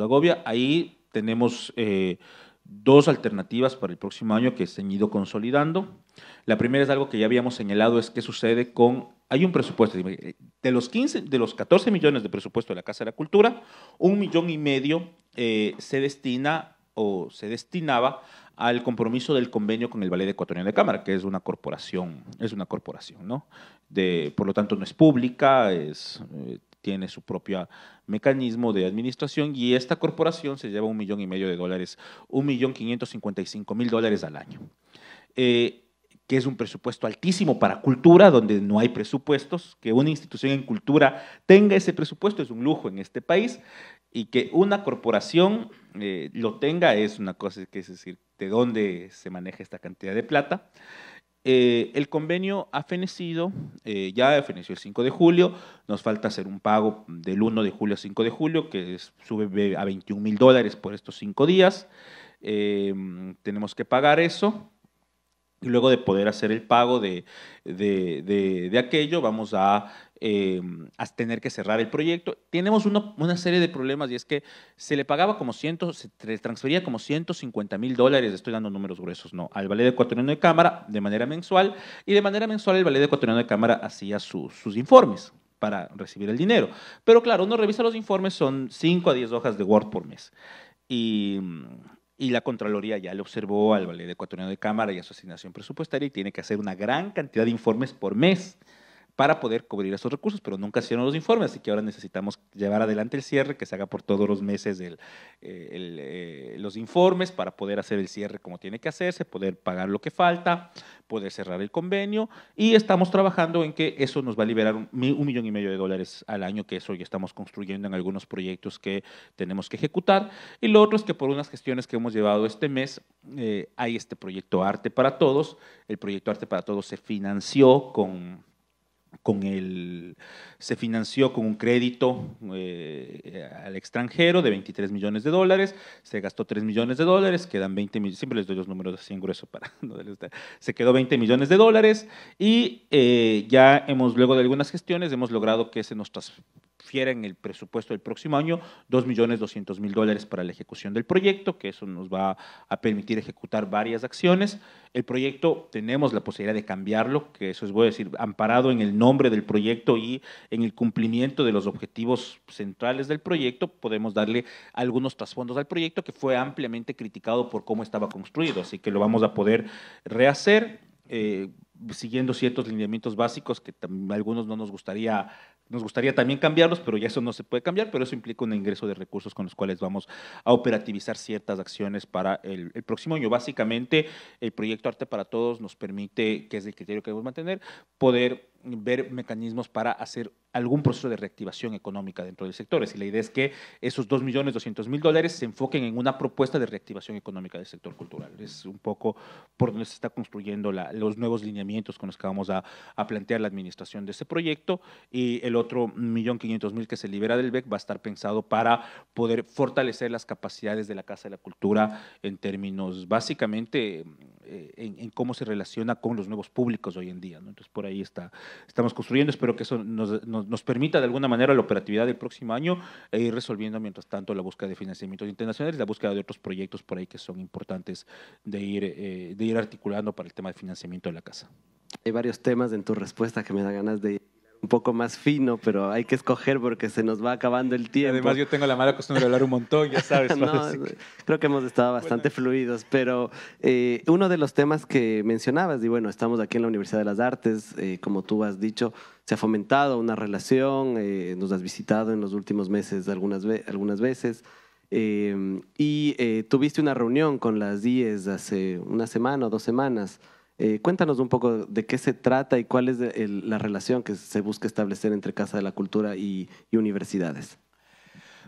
agobia. Ahí tenemos eh, dos alternativas para el próximo año que se han ido consolidando. La primera es algo que ya habíamos señalado, es qué sucede con... Hay un presupuesto, de los, 15, de los 14 millones de presupuesto de la Casa de la Cultura, un millón y medio eh, se destina o se destinaba al compromiso del convenio con el Ballet Ecuatoriano de Cámara, que es una corporación, es una corporación, ¿no? De, por lo tanto, no es pública, es, eh, tiene su propio mecanismo de administración y esta corporación se lleva un millón y medio de dólares, un millón quinientos cincuenta y cinco mil dólares al año. Eh, que es un presupuesto altísimo para cultura, donde no hay presupuestos, que una institución en cultura tenga ese presupuesto es un lujo en este país, y que una corporación eh, lo tenga es una cosa que es decir, de dónde se maneja esta cantidad de plata. Eh, el convenio ha fenecido, eh, ya feneció el 5 de julio, nos falta hacer un pago del 1 de julio al 5 de julio, que sube a 21 mil dólares por estos cinco días. Eh, tenemos que pagar eso. Y luego de poder hacer el pago de aquello, vamos a Em, a tener que cerrar el proyecto. Tenemos una, serie de problemas y es que se le pagaba como 100, se transfería como 150 mil dólares, estoy dando números gruesos, no, al ballet ecuatoriano de cámara de manera mensual y de manera mensual el ballet ecuatoriano de cámara hacía sus informes para recibir el dinero. Pero claro, uno revisa los informes, son 5 a 10 hojas de Word por mes. Y, la Contraloría ya le observó al Ballet Ecuatoriano de Cámara y a su asignación presupuestaria y tiene que hacer una gran cantidad de informes por mes para poder cubrir esos recursos, pero nunca hicieron los informes, así que ahora necesitamos llevar adelante el cierre, que se haga por todos los meses eh, eh, los informes para poder hacer el cierre como tiene que hacerse, poder pagar lo que falta, poder cerrar el convenio y estamos trabajando en que eso nos va a liberar un, millón y medio de dólares al año, que eso ya estamos construyendo en algunos proyectos que tenemos que ejecutar. Y lo otro es que por unas gestiones que hemos llevado este mes, eh, hay este proyecto Arte para Todos. El proyecto Arte para Todos se financió con con el, se financió con un crédito eh, al extranjero de 23 millones de dólares, se gastó 3 millones de dólares, quedan 20 millones, siempre les doy los números así en grueso para [LAUGHS] no se quedó 20 millones de dólares y eh, ya hemos, luego de algunas gestiones, hemos logrado que se nos fiera en el presupuesto del próximo año 2.200.000 dólares para la ejecución del proyecto, que eso nos va a permitir ejecutar varias acciones. El proyecto tenemos la posibilidad de cambiarlo, que eso es, voy a decir, amparado en el nombre del proyecto y en el cumplimiento de los objetivos centrales del proyecto, podemos darle algunos trasfondos al proyecto que fue ampliamente criticado por cómo estaba construido, así que lo vamos a poder rehacer. Eh, siguiendo ciertos lineamientos básicos que algunos no nos gustaría nos gustaría también cambiarlos, pero ya eso no se puede cambiar, pero eso implica un ingreso de recursos con los cuales vamos a operativizar ciertas acciones para el, próximo año. Básicamente, el proyecto Arte para Todos nos permite, que es el criterio que debemos mantener, poder ver mecanismos para hacer algún proceso de reactivación económica dentro del sector. Y la idea es que esos 2.200.000 dólares se enfoquen en una propuesta de reactivación económica del sector cultural. Es un poco por donde se está construyendo los nuevos lineamientos con los que vamos a, plantear la administración de ese proyecto. Y el otro 1.500.000 que se libera del BEC va a estar pensado para poder fortalecer las capacidades de la Casa de la Cultura en términos básicamente eh, en, cómo se relaciona con los nuevos públicos hoy en día. Entonces, por ahí está estamos construyendo. Espero que eso nos, permita de alguna manera la operatividad del próximo año e ir resolviendo mientras tanto la búsqueda de financiamientos internacionales, la búsqueda de otros proyectos por ahí que son importantes de ir, eh, de ir articulando para el tema de financiamiento de la casa. Hay varios temas en tu respuesta que me da ganas de un poco más fino, pero hay que escoger porque se nos va acabando el tiempo. Además, yo tengo la mala costumbre de hablar un montón, ya sabes. [LAUGHS] creo que hemos estado bastante fluidos, pero eh, uno de los temas que mencionabas, y bueno, estamos aquí en la Universidad de las Artes, eh, como tú has dicho, se ha fomentado una relación, eh, nos has visitado en los últimos meses algunas, algunas veces. y tuviste una reunión con las DIES hace una semana o dos semanas. Eh, cuéntanos un poco de qué se trata y cuál es la relación que se busca establecer entre Casa de la Cultura y, universidades.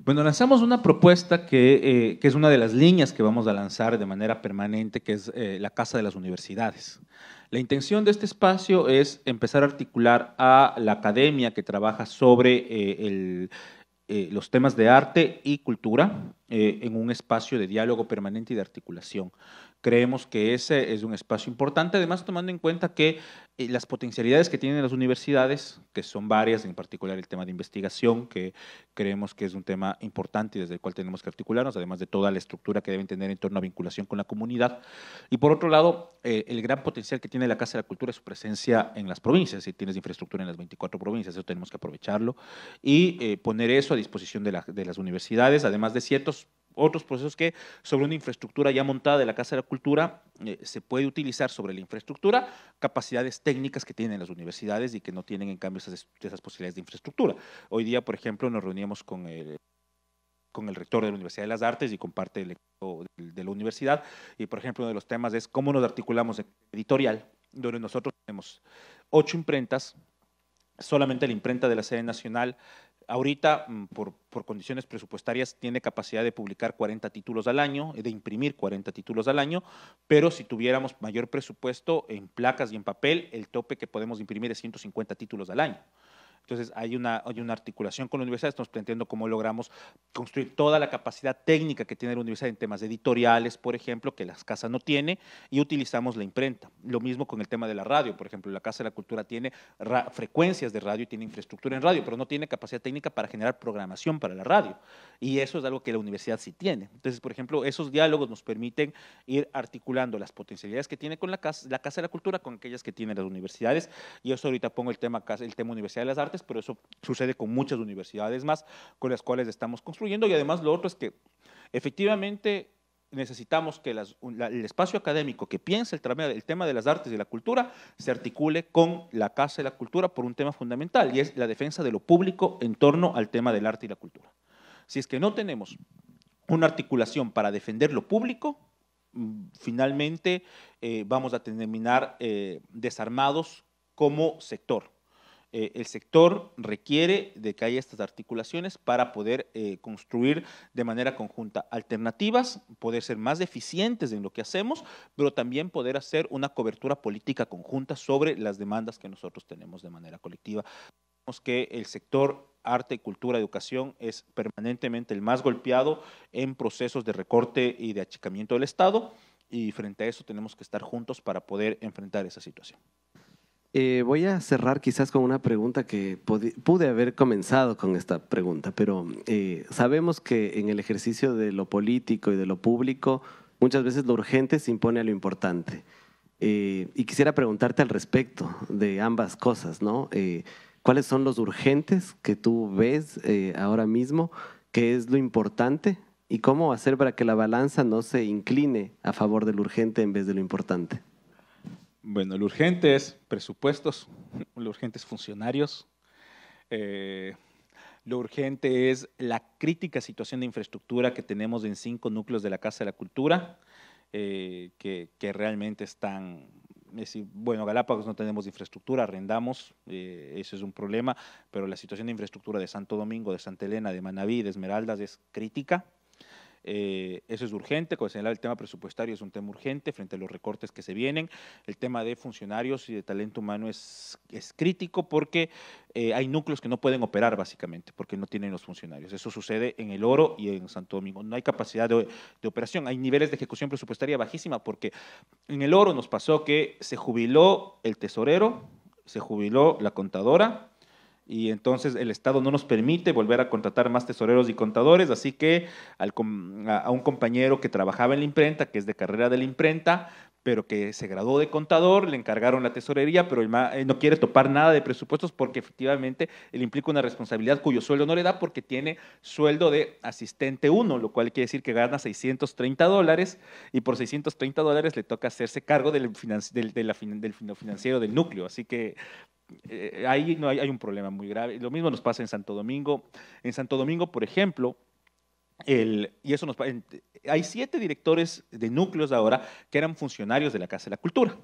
Bueno, lanzamos una propuesta eh, que, es una de las líneas que vamos a lanzar de manera permanente, que es eh, la Casa de las Universidades. La intención de este espacio es empezar a articular a la academia que trabaja sobre los temas de arte y cultura en un espacio de diálogo permanente y de articulación. Creemos que ese es un espacio importante, además tomando en cuenta que eh, las potencialidades que tienen las universidades, que son varias, en particular el tema de investigación, que creemos que es un tema importante y desde el cual tenemos que articularnos, además de toda la estructura que deben tener en torno a vinculación con la comunidad. Y por otro lado, eh, el gran potencial que tiene la Casa de la Cultura es su presencia en las provincias, si tienes infraestructura en las 24 provincias, eso tenemos que aprovecharlo y eh, poner eso a disposición de las universidades, además de ciertos otros procesos que sobre una infraestructura ya montada de la Casa de la Cultura eh, se puede utilizar sobre la infraestructura capacidades técnicas que tienen las universidades y que no tienen en cambio esas, posibilidades de infraestructura. Hoy día, por ejemplo, nos reuníamos con el, con el rector de la Universidad de las Artes y con parte del equipo de la universidad y, por ejemplo, uno de los temas es cómo nos articulamos editorial, donde nosotros tenemos ocho imprentas, solamente la imprenta de la sede nacional Ahorita, mm, por, condiciones presupuestarias, tiene capacidad de publicar 40 títulos al año, eh, de imprimir 40 títulos al año, pero si tuviéramos mayor presupuesto en placas y en papel, el tope que podemos imprimir es 150 títulos al año. Entonces hay una, articulación con la universidad, estamos planteando cómo logramos construir toda la capacidad técnica que tiene la universidad en temas editoriales, por ejemplo, que las casas no tiene, y utilizamos la imprenta. Lo mismo con el tema de la radio, por ejemplo, la Casa de la Cultura tiene frecuencias de radio, y tiene infraestructura en radio, pero no tiene capacidad técnica para generar programación para la radio. Y eso es algo que la universidad sí tiene. Entonces, por ejemplo, esos diálogos nos permiten ir articulando las potencialidades que tiene con la Casa, la casa de la Cultura con aquellas que tienen las universidades. Y eso ahorita pongo el tema, el tema Universidad de las Artes pero eso sucede con muchas universidades más con las cuales estamos construyendo. Y además lo otro es que efectivamente necesitamos que el espacio académico que piensa el, tema de las artes y la cultura se articule con la Casa de la Cultura por un tema fundamental, y es la defensa de lo público en torno al tema del arte y la cultura. Si es que no tenemos una articulación para defender lo público, mm, finalmente eh, vamos a terminar eh, desarmados como sector. Eh, el sector requiere de que haya estas articulaciones para poder eh, construir de manera conjunta alternativas, poder ser más eficientes en lo que hacemos, pero también poder hacer una cobertura política conjunta sobre las demandas que nosotros tenemos de manera colectiva. Sabemos que el sector arte, cultura, educación es permanentemente el más golpeado en procesos de recorte y de achicamiento del Estado y frente a eso tenemos que estar juntos para poder enfrentar esa situación. Eh, voy a cerrar quizás con una pregunta que pude haber comenzado con esta pregunta, pero eh, sabemos que en el ejercicio de lo político y de lo público, muchas veces lo urgente se impone a lo importante. Eh, y quisiera preguntarte al respecto de ambas cosas, ¿no? ¿Cuáles son los urgentes que tú ves ahora mismo? ¿Qué es lo importante? ¿Y cómo hacer para que la balanza no se incline a favor del urgente en vez de lo importante? Bueno, lo urgente es presupuestos, [LAUGHS] lo urgente es funcionarios, eh, lo urgente es la crítica situación de infraestructura que tenemos en cinco núcleos de la Casa de la Cultura, eh, que, realmente están... bueno, Galápagos no tenemos infraestructura, arrendamos, eh, eso es un problema, pero la situación de infraestructura de Santo Domingo, de Santa Elena, de Manaví, de Esmeraldas es crítica. Eh, eso es urgente, como señalaba, el tema presupuestario es un tema urgente frente a los recortes que se vienen, el tema de funcionarios y de talento humano es, es crítico porque eh, hay núcleos que no pueden operar básicamente porque no tienen los funcionarios. Eso sucede en El Oro y en Santo Domingo. No hay capacidad de, de operación, hay niveles de ejecución presupuestaria bajísima porque en El Oro nos pasó que se jubiló el tesorero, se jubiló la contadora, y entonces el Estado no nos permite volver a contratar más tesoreros y contadores, así que a un compañero que trabajaba en la imprenta, que es de carrera de la imprenta, pero que se graduó de contador, le encargaron la tesorería, pero eh, no quiere topar nada de presupuestos porque efectivamente él implica una responsabilidad cuyo sueldo no le da porque tiene sueldo de asistente 1, lo cual quiere decir que gana 630 dólares y por 630 dólares le toca hacerse cargo del, del financiero del núcleo. Así que eh, ahí hay, un problema muy grave. Lo mismo nos pasa en Santo Domingo. En Santo Domingo, por ejemplo, el, y eso nos, hay siete directores de núcleos ahora que eran funcionarios de la Casa de la Cultura.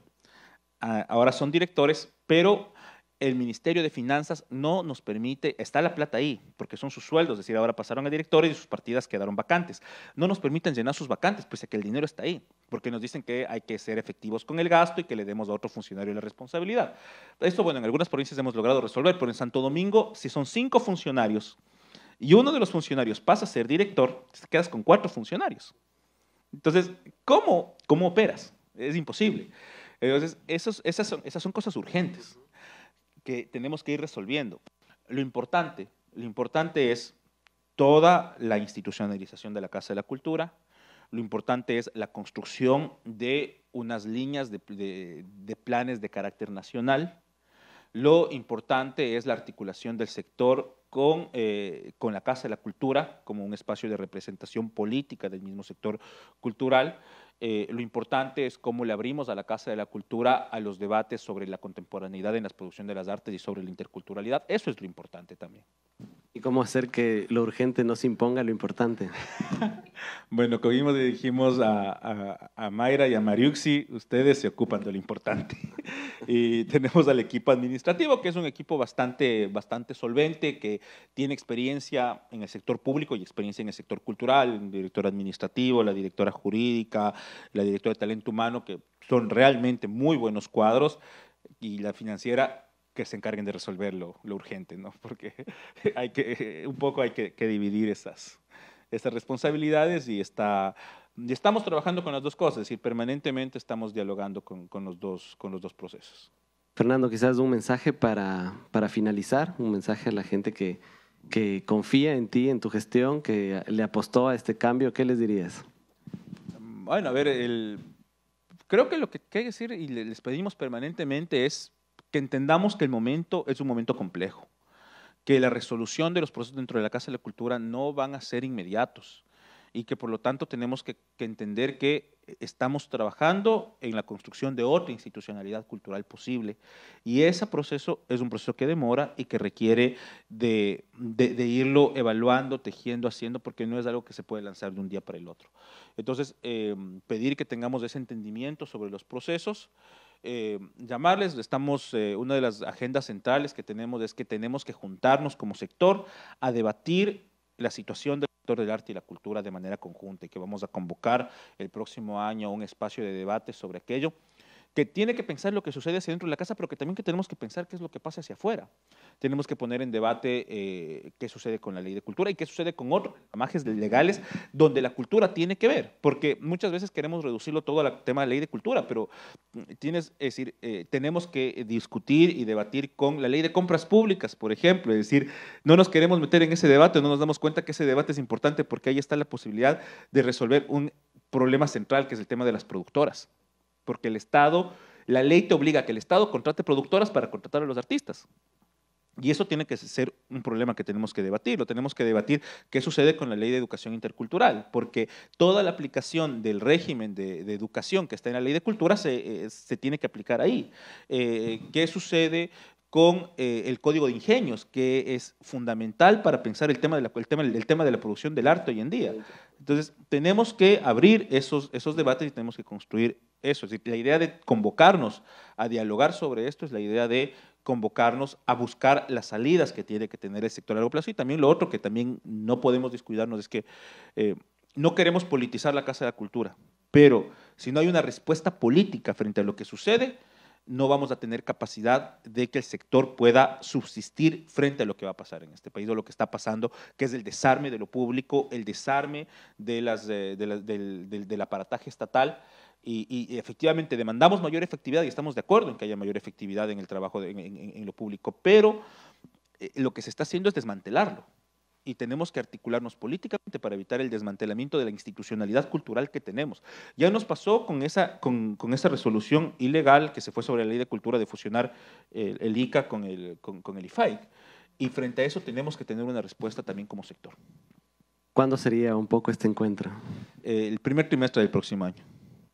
Ah, ahora son directores, pero el Ministerio de Finanzas no nos permite, está la plata ahí, porque son sus sueldos, es decir, ahora pasaron a directores y sus partidas quedaron vacantes. No nos permiten llenar sus vacantes, pues que el dinero está ahí, porque nos dicen que hay que ser efectivos con el gasto y que le demos a otro funcionario la responsabilidad. Esto, bueno, en algunas provincias hemos logrado resolver, pero en Santo Domingo, si son cinco funcionarios y uno de los funcionarios pasa a ser director, te quedas con cuatro funcionarios. Entonces, ¿cómo, cómo operas? Es imposible. Entonces, esas son cosas urgentes que tenemos que ir resolviendo. Lo importante, lo importante es toda la institucionalización de la Casa de la Cultura, lo importante es la construcción de unas líneas de, planes de carácter nacional, lo importante es la articulación del sector con, eh, con, la Casa de la Cultura como un espacio de representación política del mismo sector cultural eh, lo importante es cómo le abrimos a la Casa de la Cultura a los debates sobre la contemporaneidad en la producción de las artes y sobre la interculturalidad. Eso es lo importante también. ¿Y cómo hacer que lo urgente no se imponga lo importante? [LAUGHS] bueno, cogimos y dijimos a, a, Mayra y a Mariuxi, ustedes se ocupan de lo importante. [LAUGHS] y tenemos al equipo administrativo, que es un equipo bastante, bastante solvente, que tiene experiencia en el sector público y experiencia en el sector cultural, el director administrativo, la directora jurídica, la directora de talento humano, que son realmente muy buenos cuadros, y la financiera que se encarguen de resolver lo, urgente, ¿no? [LAUGHS] Porque hay que, un poco hay que, dividir esas, estas responsabilidades y está y estamos trabajando con las dos cosas, es decir, permanentemente estamos dialogando con, con, los, dos, con los dos procesos. Fernando, quizás un mensaje para, para finalizar, un mensaje a la gente que, que confía en ti, en tu gestión, que le apostó a este cambio, ¿qué les dirías? Bueno, a ver, el, creo que lo que hay que decir y les pedimos permanentemente es que entendamos que el momento es un momento complejo, que la resolución de los procesos dentro de la Casa de la Cultura no van a ser inmediatos y que por lo tanto tenemos que, entender que estamos trabajando en la construcción de otra institucionalidad cultural posible. Y ese proceso es un proceso que demora y que requiere de, irlo evaluando, tejiendo, haciendo, porque no es algo que se puede lanzar de un día para el otro. Entonces, eh, pedir que tengamos ese entendimiento sobre los procesos eh, llamarles. Estamos, eh, una de las agendas centrales que tenemos es que tenemos que juntarnos como sector a debatir la situación del sector del arte y la cultura de manera conjunta y que vamos a convocar el próximo año un espacio de debate sobre aquello que tiene que pensar lo que sucede hacia dentro de la casa, pero que también que tenemos que pensar qué es lo que pasa hacia afuera. Tenemos que poner en debate eh, qué sucede con la ley de cultura y qué sucede con otros amajes legales donde la cultura tiene que ver, porque muchas veces queremos reducirlo todo al tema de la ley de cultura, pero mm, tienes, decir, eh, tenemos que discutir y debatir con la ley de compras públicas, por ejemplo, es decir, no nos queremos meter en ese debate, no nos damos cuenta que ese debate es importante porque ahí está la posibilidad de resolver un problema central que es el tema de las productoras porque el Estado, la ley te obliga a que el Estado contrate productoras para contratar a los artistas. Y eso tiene que ser un problema que tenemos que debatir. Lo tenemos que debatir qué sucede con la ley de educación intercultural, porque toda la aplicación del régimen de, educación que está en la ley de cultura se, eh, tiene que aplicar ahí. Eh, ¿Qué sucede con eh, el código de ingenios, que es fundamental para pensar el tema, de la, tema, tema de la producción del arte hoy en día. Entonces, tenemos que abrir esos, esos debates y tenemos que construir eso. la idea de convocarnos a dialogar sobre esto es la idea de convocarnos a buscar las salidas que tiene que tener el sector a largo plazo. Y también lo otro que también no podemos descuidarnos es que eh, no queremos politizar la Casa de la Cultura, pero si no hay una respuesta política frente a lo que sucede, no vamos a tener capacidad de que el sector pueda subsistir frente a lo que va a pasar en este país o lo que está pasando, que es el desarme de lo público, el desarme de las, eh, del, aparataje estatal. Y, efectivamente demandamos mayor efectividad y estamos de acuerdo en que haya mayor efectividad en el trabajo en, lo público, pero eh, lo que se está haciendo es desmantelarlo y tenemos que articularnos políticamente para evitar el desmantelamiento de la institucionalidad cultural que tenemos. Ya nos pasó con esa, con, esa resolución ilegal que se fue sobre la ley de cultura de fusionar eh, el, ICA con el, con, el IFAIC. Y frente a eso tenemos que tener una respuesta también como sector. ¿Cuándo sería un poco este encuentro? Eh, el primer trimestre del próximo año.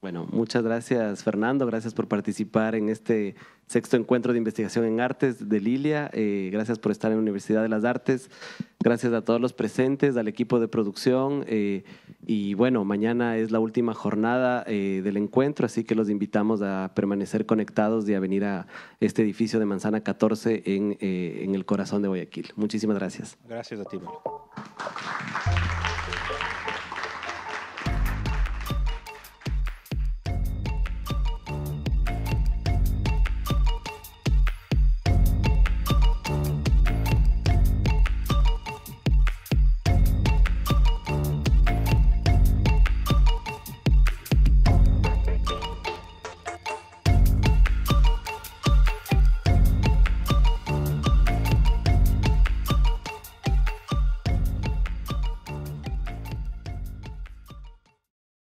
Bueno, muchas gracias Fernando, gracias por participar en este sexto encuentro de investigación en artes de Lilia, eh, gracias por estar en la Universidad de las Artes, gracias a todos los presentes, al equipo de producción eh, y bueno, mañana es la última jornada eh, del encuentro, así que los invitamos a permanecer conectados y a venir a este edificio de Manzana 14 en, el corazón de Guayaquil. Muchísimas gracias. Gracias a ti.